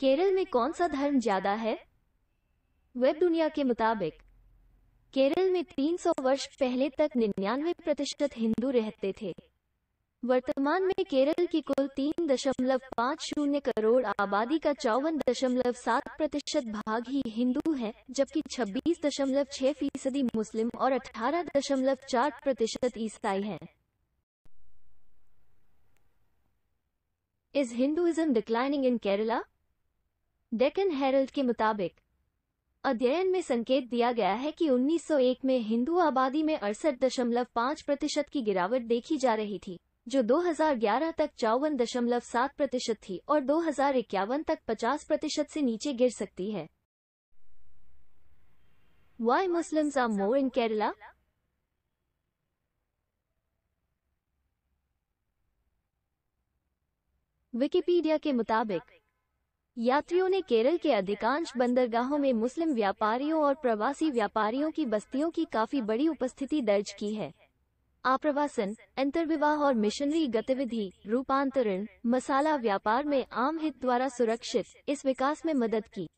केरल में कौन सा धर्म ज्यादा है वेब दुनिया के मुताबिक केरल में 300 वर्ष पहले तक निन्यानवे प्रतिशत हिंदू रहते थे वर्तमान में केरल की कुल तीन दशमलव पाँच शून्य करोड़ आबादी का चौवन दशमलव सात प्रतिशत भाग ही हिंदू है जबकि छब्बीस दशमलव छह फीसदी मुस्लिम और अठारह दशमलव चार प्रतिशत ईसाई है is Hinduism declining in Kerala Deccan Herald के मुताबिक अध्ययन में संकेत दिया गया है कि 1901 में हिंदू आबादी में अड़सठ दशमलव पाँच प्रतिशत की गिरावट देखी जा रही थी जो 2011 तक चौवन दशमलव सात प्रतिशत थी और दो तक 50 प्रतिशत से नीचे गिर सकती है Why Muslims are more in Kerala? Wikipedia के मुताबिक यात्रियों ने केरल के अधिकांश बंदरगाहों में मुस्लिम व्यापारियों और प्रवासी व्यापारियों की बस्तियों की काफी बड़ी उपस्थिति दर्ज की है आप्रवासन अंतर्विवाह और मिशनरी गतिविधि रूपांतरण मसाला व्यापार में आम हित द्वारा सुरक्षित इस विकास में मदद की